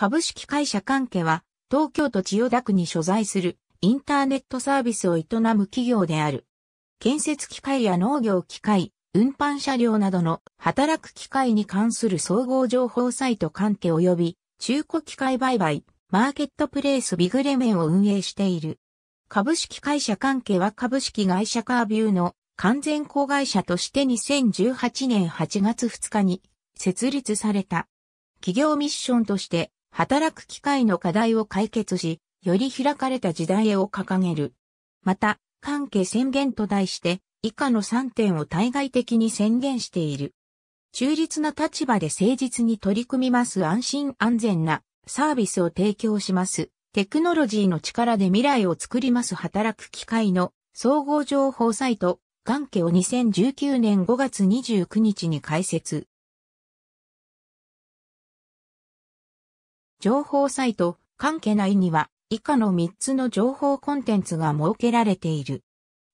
株式会社関係は、東京都千代田区に所在するインターネットサービスを営む企業である。建設機械や農業機械、運搬車両などの働く機械に関する総合情報サイト関係及び中古機械売買、マーケットプレイスビグレメンを運営している。株式会社関係は株式会社カービューの完全子会社として2018年8月2日に設立された。企業ミッションとして働く機会の課題を解決し、より開かれた時代へを掲げる。また、関係宣言と題して、以下の3点を対外的に宣言している。中立な立場で誠実に取り組みます安心安全なサービスを提供します。テクノロジーの力で未来を作ります働く機会の総合情報サイト、関係を2019年5月29日に開設。情報サイト、関係内には、以下の3つの情報コンテンツが設けられている。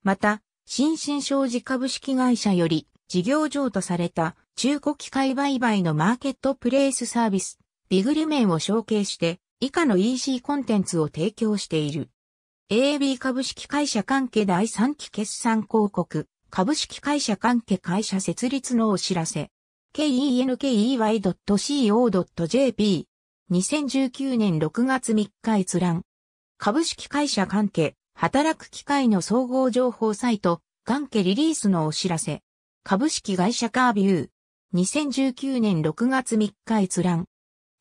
また、新進商事株式会社より、事業譲渡された中古機械売買のマーケットプレイスサービス、ビグリ面を承継して、以下の EC コンテンツを提供している。AB 株式会社関係第3期決算広告、株式会社関係会社設立のお知らせ。kenkey.co.jp 2019年6月3日閲覧。株式会社関係、働く機会の総合情報サイト、関係リリースのお知らせ。株式会社カービュー。2019年6月3日閲覧。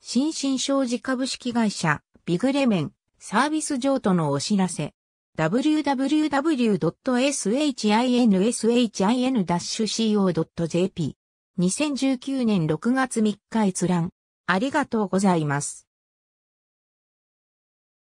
新進商事株式会社、ビグレメン、サービス譲渡のお知らせ。www.shin-shin-co.jp。2019年6月3日閲覧。ありがとうございます。